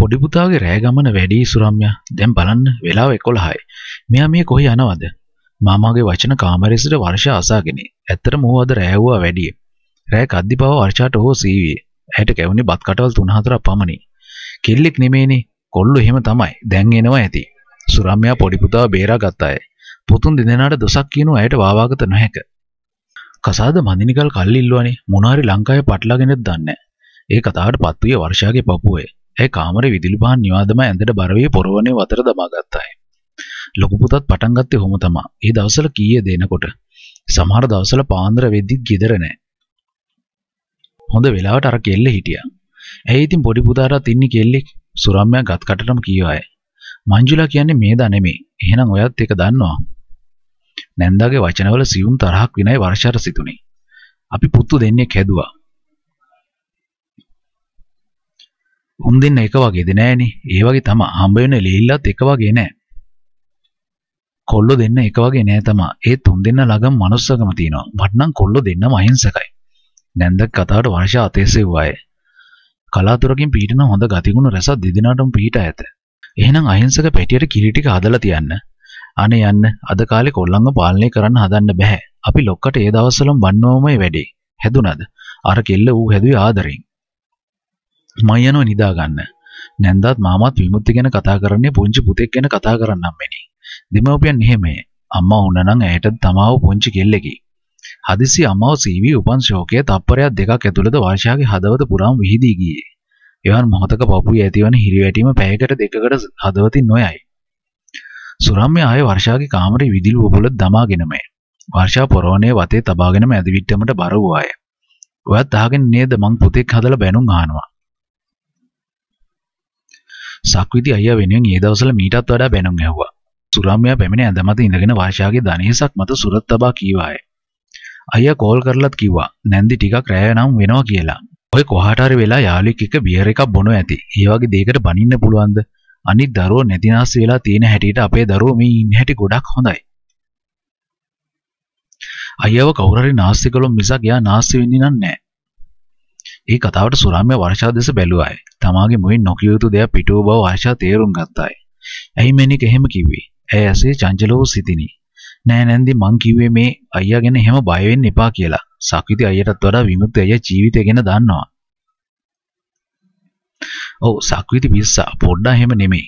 පොඩිපුතාගේ රෑ ගමන වැඩි සුරම්ය දැන් බලන්න වෙලාව එකොළහයි මෙයා මේ කොහි යනවද මාමාගේ වචන කාමරෙසිට වර්ෂ අසාගෙන ඇත්තට මෝ අද රෑව්වා වැඩිය රෑ කද්දි පව වර්ෂාට හෝ සීවිය ඇයට කැවුණේ බත් කටවල් තුන හතරක් පමණි කෙල්ලෙක් නෙමේනේ කොල්ලෝ එහෙම තමයි දැන් එනවා ඇති සුරම්යා පොඩි පුතාව බේරා ගත්තාය. පුතුන් දෙදෙනාට දොසක් කියනෝ ඇයට වාවාගත නොහැක. කසාද මදිනිකල් කල්ලිල්ලුවනේ මොනාරි ලංකාවේ පටලගෙනද දන්නේ ඒ කතාවට පත්විය වර්ෂාගේ පපුවේ. ඇය කාමරේ විදුලි පහන් නිවාදම ඇඳට බර වී පොරවණේ වතර දමා ගත්තාය. ලොකු පුතත් පටන් ගත්තේ ඔහොම තමා. ඒ දවස්වල කීයේ දෙනකොට සමහර දවස්වල පාන්දර වෙද්දිත් ගෙදර නැහැ. හොඳ වෙලාවට අර කෙල්ල හිටියා. ඇයි ඉතින් පොඩි පුතාටත් ඉන්නේ කෙල්ලෙක්. සුරම්මයා ගත් කටටම කීවාය. මංජුලා කියන්නේ මේදා නෙමේ. එහෙනම් ඔයත් ඒක දන්නවා. නැන්දාගේ වචනවල සියුම් තරහක් විනයි වර්ෂාට සිතුනේ. අපි පුතු දෙන්නෙක් හැදුවා. උන් දෙන්න එක වගේද නෑනේ. ඒ වගේ තම හම්බ වෙන ලෙහිල්ලත් එක වගේ නෑ. කොල්ලෝ දෙන්න එක වගේ නෑ තමා. ඒ තුන් දෙන්න ළඟම manussකම තියෙනවා. වටනම් කොල්ලෝ දෙන්නම අහිංසකයි. නැන්දක් කතාවට වර්ෂා අතේසෙව්වාය. කලාතුරකින් පීඩන හොඳ ගතිගුණ රසක් දෙදිනාටම පීඩ ඇත. එහෙනම් අහිංසක පැටියට කිරි ටික හදලා තියන්න. අනේ යන්න අද කාලේ කොල්ලන්ව පාලනය කරන්න හදන්න බෑ. අපි ලොක්කට ඒ දවස්වලම බන්නවමයි වැඩේ. හැදුනද? අර කෙල්ල ඌ හැදුවේ ආදරෙන්. මං යනවා නිදා ගන්න. නැන්දාත් මාමත් විමුක්ති ගැන කතා කරන්නේ පුංචි පුතෙක් ගැන කතා කරන්නම් මෙනි. දෙමව්පියන් එහෙමයි. අම්මා වුණනම් ඇයට තමාව පුංචි කෙල්ලෙකි. හදිසි අම්මාව සීවි උපන් ශෝකයේ තප්පරයක් දෙකක් ඇතුළත වර්ෂාගේ හදවත පුරාම විහිදී ගියේ. එවන් මොහොතක පපුවේ ඇතිවන හිරිවැටීම පැයකට දෙකකට හදවතින් නොයයි. සුරම්ය ආයේ වර්ෂාගේ කාමරේ විදුලි බබුල දමාගෙනමයි. වර්ෂා පොරෝණේ වතේ තබාගෙනම ඇදවිට්ටමට බර වූ අය. ඔයත් අහගෙන නේද මං පුතෙක් හදලා බැනුම් අහනවා. සක්විති අයියා වෙනුවෙන් ඒ දවස්වල මීටත් වඩා බැනුම් ඇහුවා. සුරම්යා පැමිණ ඇඳ මත ඉඳගෙන වාෂාගේ දණහිසක් මත සුරත් තබා කීවාය. අයියා කෝල් කරලත් කිව්වා නැන්දි ටිකක් රැය නම් වෙනවා කියලා. ඔය කොහාට හරි වෙලා යාළුවෙක් එක්ක බියර් එකක් බොනෝ ඇති. ඒ වගේ දෙයකට බනින්න පුළුවන්ද? අනිත් දරුවෝ නැතිනාස් වෙලා තියෙන හැටියට අපේ දරුවෝ මේ ඉන්න හැටි ගොඩක් හොඳයි. අයියාව කවුරු හරි නාස්ති කළොත් මිසක් එයා නාස්ති වෙන්නේ නැහැ. ඒ කතාවට සුරම්ය වර්ෂා දෙස බැලුවායි. තමාගේ මුවින් නොකිය යුතු දෙයක් පිටුව බව වර්ෂා තේරුම් ගත්තායි. ඇයි මැනික එහෙම කිව්වේ? ඇය ඇසේ චංචලව සිටිනි. නෑ නැන්දි මං කිව්වේ මේ අයියා ගැන එහෙම බය වෙන්න එපා කියලා. සක්විති අයියටත් වඩා විමුක්ති අයියා ජීවිතය ගැන දන්නවා. ඔව් සක්විති පිස්සා පොඩ්ඩක් එහෙම නෙමෙයි.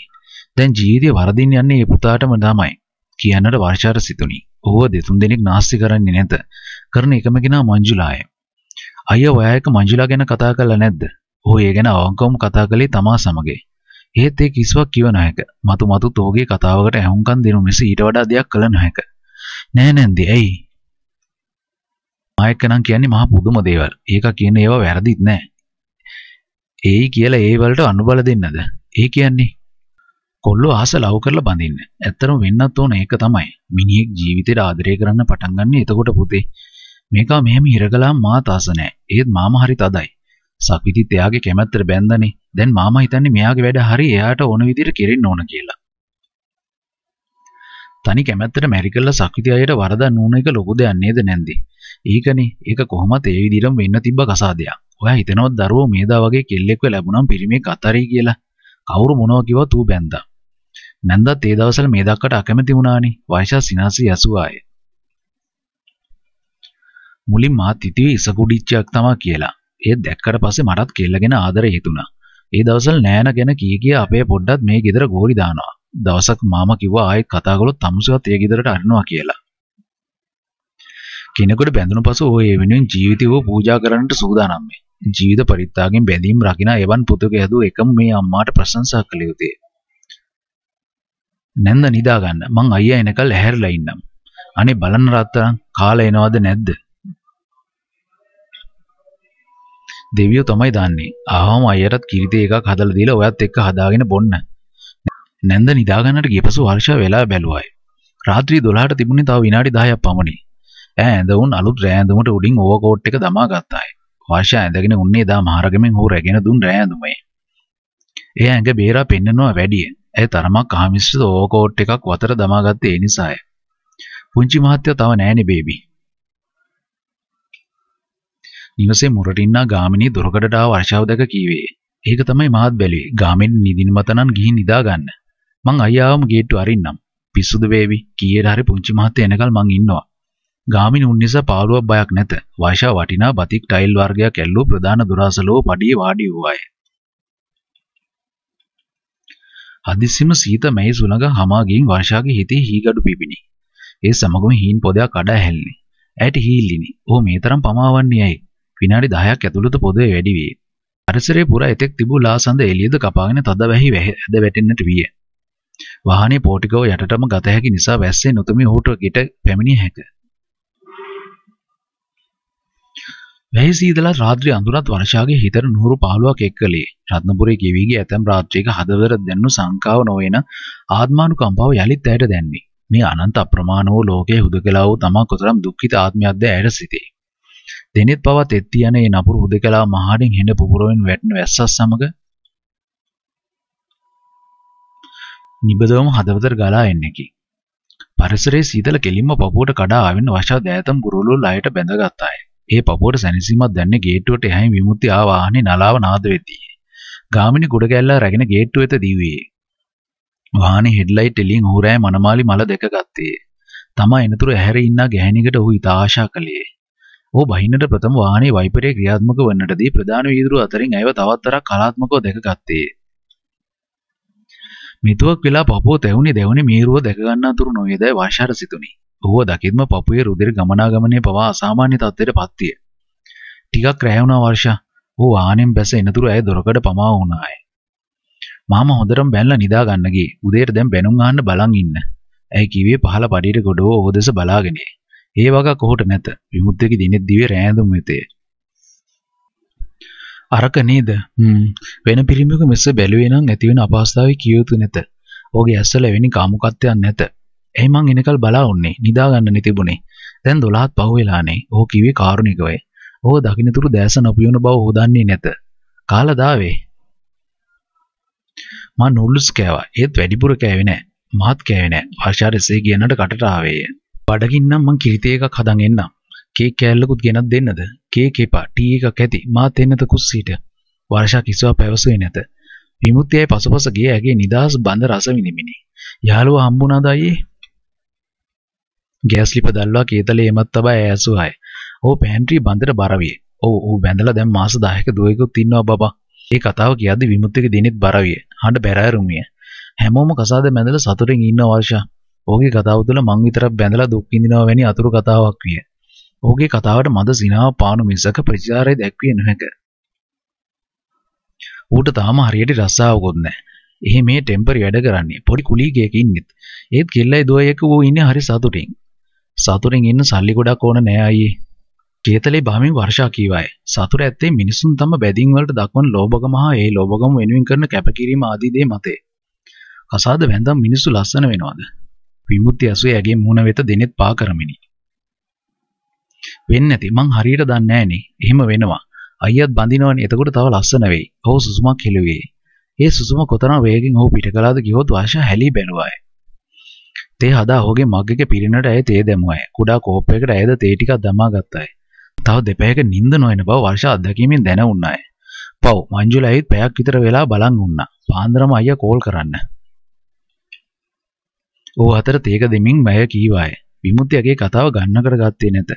දැන් ජීවිතේ වරදින්න යන්නේ මේ පුතාටම තමයි. කියන්නට වර්ෂාට සිතුනි. ඔහුව දෙතුන් දෙනෙක් නාස්ති කරන්නේ නැත. කරන එකම කෙනා මංජුලාය. අයිය ඔයායක මංජිලා ගැන කතා කළා නැද්ද? ඔහු ඒ ගැන අවංකවම කතා කළේ තමා සමගය. එහෙත් ඒ කිසිවක් කිව නොහැක. මතු මතුත් ඔහුගේ කතාවකට ඇහුම්කන් දෙනු මිස ඊට වඩා දෙයක් කළ නොහැක. නෑ නැන්දි ඇයි? මායක නම් කියන්නේ මහා පුදුම දේවල්. ඒක කියන ඒවා වැරදිත් නෑ. ඒයි කියලා ඒ වලට අනුබල දෙන්නද? ඒ කියන්නේ කොල්ලෝ ආස ලව් කරලා බඳින්න. ඇත්තටම වෙන්නත් ඕන ඒක තමයි. මිනිහෙක් ජීවිතේට ආදරය කරන්න පටන් ගන්න එතකොට පුතේ. මේකා මෙහෙම හිරගලා මාත් ආස නැහැ. ඒත් මාමා හරි තදයි. සක්විතිත් එයාගේ කැමැත්තට බැඳනේ. දැන් මාමා හිතන්නේ මෙයාගේ වැඩ හරි එයාට ඕන විදිහට කෙරෙන්න ඕන කියලා. තනි කැමැත්තට මැරි කළා සක්විති අයට වරදක් නූන එක ලොකු දෙයක් නේද නැන්දි. ඒකනේ ඒක කොහොමද ඒ විදිහටම වෙන්න තිබ්බ කසාදයක්. ඔයා හිතනවත් දරුවෝ මේදා වගේ කෙල්ලෙක්ව ලැබුණම් පිරිමේ කතරයි කියලා. කවුරු මොනවා කිව්වත් ඌ බැන්දා. නැන්දත් ඒ දවස්වල මේදක්කට අකමැති වුණානේ. වයස 80 80 ආයේ. මුලින් මාත් හිතුවේ ඉසකුඩිච්චයක් තමා කියලා. ඒ දැක්කට පස්සේ මටත් කෙල්ලගෙන ආදරේ හිතුණා. ඒ දවසල් නෑන ගැන කී කිය අපේ පොඩ්ඩත් මේ ගෙදර ගෝරි දානවා. දවසක් මාම කිව්වා ආයෙත් කතා කළොත් තමුසවත් ඒ ගෙදරට අරිනවා කියලා. කෙනෙකුට බැඳුණු පසු ඔය ඒ වෙනුවෙන් ජීවිතය පූජා කරන්නට සූදානම් මේ. ජීවිත පරිත්‍යාගයෙන් බැඳීම් රකින එවන් පුතුක හැදුව එකම මේ අම්මාට ප්‍රශංසා කළ යුතුය. නැන්ද නිදාගන්න. මං අයියා එනකල් ඇහැරලා ඉන්නම්. අනේ බලන්න රත්තරන් කාලා එනවද නැද්ද? දෙවියෝ තමයි දන්නේ. ආවම අයියටත් කිරිතේ එකක් හදලා දීලා ඔයත් එක්ක හදාගෙන බොන්න. නැන්ද නිදාගන්නට ගියපසු හර්ෂා වෙලා බැලුවායි. රාත්‍රී 12ට තිබුණේ තව විනාඩි 10ක් පමණි. ඈ ඇඳවුන් අලුත් රෑ ඇඳුමට උඩින් ඕවර්කෝට් එක දමා ගත්තායි. හර්ෂා ඇඳගෙන උන්නේ දා මහරගමෙන් හෝ රැගෙන දුන් රෑ ඇඳුමේ. ඒ ඇඟ බේරා පෙන්නනවා වැඩිය. ඇය තරමක් ආමිශ්‍රිත ඕවර්කෝට් එකක් වතර දමාගත්තේ ඒ නිසාය. පුංචි මහත්තයා තව නෑනේ බේබී. නිවසේ මුරටින්නා ගාමිණී දොරකඩට ආව වර්ෂාව දැක කීවේ. ඒක තමයි මහත් බැලුවේ. ගාමිණී නිදින මතනම් ගිහින් නිදා ගන්න. මං අයියාවම ගේට්ටු අරින්නම්. පිස්සුද වේවි. කීයට හරි පුංචි මහත්තයා එනකල් මං ඉන්නවා. ගාමිණී උන් නිසා පාළුවක් බයක් නැත. වර්ෂා වටිනා බතික් ටයිල් වර්ගයක් ඇල්ලූ ප්‍රධාන දුරාසලෝ පඩියේ වාඩි වූවාය. හදිස්සියම සීත මැයි සුළඟ හමාගින් වර්ෂාගේ හිතේ හීගඩු පිපිනි. ඒ සමගම හීන් පොදයක් අඩ ඇහැල්ලි. ඇයට හීල්ලිනි. "ඔහු මේ තරම් පමාවන්නේ ඇයි? විනාඩි 10ක් ඇතුළත පොදේ වැඩි විය. පරිසරයේ පුරා එතෙක් තිබූ ලාසඳ එළියද කපාගෙන තද වැහි වැද වැටෙන්නට විය. වාහනේ පෝටිකෝ යටටම ගත හැකි නිසා වැස්සේ නොතමි ඔහුට ගෙට පැමිණිය හැක. වැහි සීතලත් රාත්‍රී අඳුරත් වර්ෂාගේ හිතට නුහුරු පහළුවක් එක් කළේ. රත්නපුරේ ගෙවිගේ ඇතැම් රාත්‍රියක හදවතට දැන්නු සංකාව නොවන ආත්මානුකම්පාව යලිත් ඇයට දැන්නේ. මේ අනන්ත අප්‍රමාණ වූ ලෝකයේ හුදකලා වූ තමා කොතරම් දුක්ඛිත ආත්මයක්ද ඇයට සිතේ. දෙනෙත් පවත් එත්ති යන ඒ නපුරු හුදකලා මහාඩින් හෙඬ පුපුරවෙන් වැටෙන වැස්සස් සමග නිබදවම හදවතට ගලා එන්නකි. පරිසරයේ සීතල කෙලින්ම පපුවට කඩා ආවෙන වශා දෑතම් බුරුළු ලයට බැඳගත්තාය. ඒ පපුවට සැනසීමක් දැන්නේ ගේට්ටුවට එහයින් විමුක්ති ආ වාහනේ නලාව නාද වෙතියි. ගාමිණි ගුඩ ගැල්ලා රැගෙන ගේට්ටුව වෙත දීවියේ. වාහනේ හෙඩ්ලයිට් එළියෙන් ඌරෑ මනමාලි මල දෙක ගත්තේ. තමා එනතුරු ඇහැර ඉන්නා ගැහණිකට ඔහු ඉතා ආශා කළේ. ඔහු බහින්නට ප්‍රථම වාහනේ වයිපරය ක්‍රියාත්මක වන්නටදී ප්‍රධාන වීදුරු අතරින් ඇයව තවත්තරක් කලාත්මකව දැකගත්තේ. මිතුවක් වෙලා පපුව තැවුනේ දැවුනේ මීරුව දැකගන්න අතුරු නොවේදයි වාශාර සිතුනි. ඔහුව දකිත්ම පපුවේ රුධිර ගමනාගමනයේ පවා අසාමාන්‍ය තත්ත්වයට පත්විය. ටිකක් රැය වුණා වර්ෂා. ඔහු වාහනෙන් බැස එනතුරු ඇය දොරකඩ පමා වුණාය. මාම හොඳටම බැලලා නිදා ගන්න ගියේ. උදේට දැන් බැනුම් අහන්න බලන් ඉන්න. ඇයි කිව්වේ පහළ පඩියට ගොඩව ඕදෙස බලාගෙනේ. ඒ වගා කොහොට නැත විමුක්තියක දිනෙත් දිවේ රෑඳුම් වෙතේ අරක නේද වෙන පිරිමියක මෙස බැලුවේ නම් ඇතිවෙන අපහසුතාවය කිය යුතු නැත ඔහුගේ ඇස්වල එවැනි කාමුකත්වයක් නැත එයි මං එනකල් බලා උන්නේ නිදා ගන්න තිබුණේ දැන් 12ත් පහු වෙලානේ ඔහු කිව්වේ කාරුණිකවයි ඔහු දකින්නතුරු දැස නොපියුන බව ඔහු දන්නේ නැත කාලා දාවේ මං නුල්ලුස් කෑවා ඒත් වැඩිපුර කෑවේ නැහැ මහත් කෑවේ නැහැ වර්ෂාට එසේ කියන්නට කටට ආවේය බඩගින්නම් මං කිරිතේ එකක් හදන් එන්නම්. කේක් කෑල්ලකුත් ගෙනත් දෙන්නද? කේක් එපා. ටී එකක් ඇති. මාත් එන්නත කුස්සියට. වර්ෂා කිසිවක් පැවසුවේ නැත. විමුක්තියයි පසුපස ගිය ඇගේ නිදහස් බඳ රස විඳිමිනි. යාළුවා හම්බුණාද අයියේ? ගෑස් ලිප දැල්වා කේතලේ එමත් තබා ඇසුහයි. "ඕ පැන්ට්‍රි බඳට බර විය. ඔව් ඔව් බැඳලා දැන් මාස 10ක දුවෙකුත් ඉන්නවා බබා." ඒ කතාව කියද්දි විමුක්තියගේ දිනෙත් බර විය. හඬ බැරෑරුමිය. හැමෝම කසාද මැදලා සතුටින් ඉන්න වර්ෂා ඔහුගේ කතාව තුළ මං විතරක් බැඳලා දුක් විඳිනවා වැනි අතුරු කතාවක් විය. ඔහුගේ කතාවට මද සිනාව පානු මිසක ප්‍රතිචාරය දැක්විය නොහැක. ඌට තාම හරියට රස්සාවකුත් නැහැ. එහෙ මේ ටෙම්පරි වැඩ කරන්නේ පොඩි කුලීගයක ඉන්නෙත්. ඒත් කෙල්ලයි දුවයෙක් ඌ ඉන්නේ හරි සතුටින්. සතුටින් ඉන්න සල්ලි ගොඩක් ඕන නෑ අයියේ. කේතලේ බාමින් වර්ෂා කීවායි. සතුර ඇත්තේ මිනිසුන් තම බැදින් වලට දක්වන ලෝභකම හා ඒ ලෝභකම වෙනුවෙන් කරන කැපකිරීම ආදී දේ මතේ. කසාද වැඳන් මිනිස්සු ලස්සන වෙනවද? විමුක්ති අසුවේ ඇගේ මුණ වෙත දෙනෙත් පා කරමිනි. වෙන්නේ නැති මං හරියට දන්නේ නැහනේ. එහෙම වෙනවා. අයියත් බඳිනවනේ. එතකොට තව ලස්සන වෙයි. ඔහු සුසුමක් හෙළුවේ. ඒ සුසුම කොතරම් වේගෙන් ඔහු පිට කළාද කිව්වොත් වාෂා හැලී බැලුවාය. තේ හදා ඔහුගේ මග්ගක පිරිනට ඇය තේ දැමුවාය. කුඩා කෝප්පයකට ඇයද තේ ටිකක් දමා ගත්තාය. තව දෙපැයක නිින්ද නොයන බව වර්ෂ අත්දැකීමෙන් දැන උන්නාය. පව් මංජුල ඇවිත් පැයක් විතර වෙලා බලන් උන්නා. පාන්දරම අයියා කෝල් කරන්න. ඕ අතර තේක දෙමින් මැය කීවාය. විමුක්තියගේ කතාව ගන්න කරගත්තේ නැත.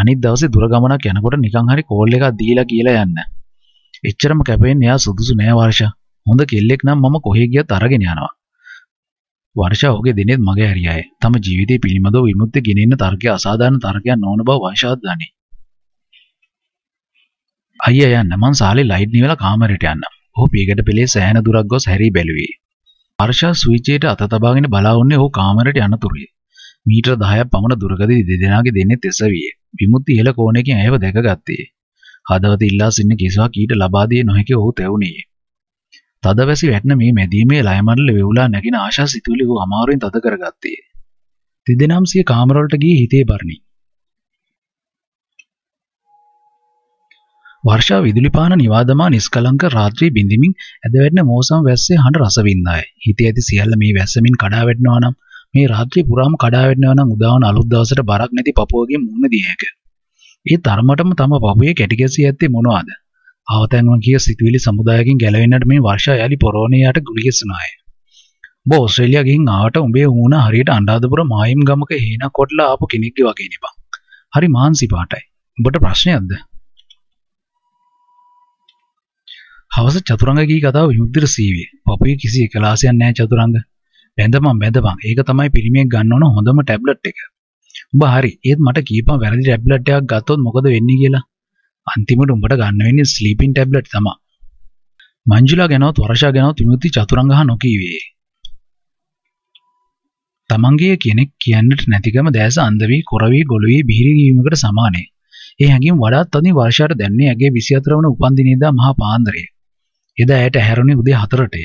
අනිත් දවසේ දුර ගමනක් යනකොට නිකන් හරි කෝල් එකක් දීලා කියලා යන්න. එච්චරම කැපෙන්නේ එයා සුදුසු නෑ වර්ෂා. හොඳ කෙල්ලෙක් නම් මම කොහේ ගියත් අරගෙන යනවා. වර්ෂා ඔහුගේ දිනෙත් මගේ හැරියාය. තම ජීවිතය පිළිබඳව විමුක්ති ගෙනෙන්න තර්කය අසාධාරණ තර්කයක් නොවන බව වර්ෂාත් දනී. අයියා යන්න මං සාලේ ලයිට් නිවලා කාමරයට යන්න. ඔහු පියගඩ පෙළේ සෑහෙන දුරක් ගොස් හැරී බැලුවේ. අර්ෂා ස්විචයට අත තබාගෙන බලා උන්නේ ඔහු කාමරයට යනතුරුය. මීටර 10ක් පමණ දුරකදී දෙදෙනාගේ දෙන්නේ තෙසවිය. විමුක්ති ඉහළ කෝණයකින් ඇයව දැකගත්තේ. හදවත ඉල්ලා සිටින කිසාවක් ඊට ලබා දිය නොහැකි ඔහු තැවුණේ. තදවැසි වැටෙන මේ මැදීමේ ලය මණ්ඩල වෙවුලා නැගින ආශා සිතුවිලි ඔහු අමාරුවෙන් තද කරගත්තේ. තිදෙනාම සිය කාමරවලට ගියේ හිතේ බරණි. වර්ෂා විදුලිපාන නිවාදමා නිස්කලංක රාත්‍රී බිඳිමින් ඇදවැටෙන මෝසම් වැස්සේ හඬ රසවින්නාය. හිතේ ඇති සියල්ල මේ වැස්සමින් කඩා වැටෙනවා නම් මේ රාත්‍රී පුරාම කඩා වැටෙනවා නම් උදාවන අලුත් දවසට බරක් නැති පපුවගේ මුහුණ දිය හැකිය. ඒ තරමටම තම පපුවේ කැටි ගැසී ඇත්තේ මොනවාද? ආවතැන්වන් කිය සිතුවිලි සමුදායකින් ගැලවෙන්නට මේ වර්ෂා යලි පොරෝණියට ගුලි ගැසුණාය. ඔබ ඕස්ට්‍රේලියා ගිහින් ආවට උඹේ වුණ හරියට අනුරාධපුර මායිම් ගමක හේන කොටලා ආපු කෙනෙක්ගේ වගේ නෙපා. හරි මාන්සි පාටයි. ඔබට ප්‍රශ්නයක්ද? හවස චතුරංගගී කතාව යුද්ධර සීවිය. පොපේ කිසි එකලාසයක් නැහැ චතුරංග. බැඳපන් බැඳපන්. ඒක තමයි පිරිමියෙක් ගන්න ඕන හොඳම ටැබ්ලට් එක. උඹ හරි. ඒත් මට කීපන් වැරදි ටැබ්ලට් එකක් ගත්තොත් මොකද වෙන්නේ කියලා. අන්තිමට උඹට ගන්න වෙන්නේ ස්ලීපින් ටැබ්ලට් තමයි. මංජුලා ගැනවත් වරෂා ගැනවත් විමුක්ති චතුරංග හා නොකීවේ. තමන්ගේ කෙනෙක් කියන්නට නැතිකම දැස අන්ධ වී, කොර වී, ගොළු වී බිහිරි වීමකට සමානයි. ඒ හැඟීම් වඩාත් අදින් වර්ෂාට දැන්නේ ඇගේ 24 වන උපන්දිනේදා මහා පාන්දරේ. එදා ඇයට හැරුණේ උදේ 4ටය.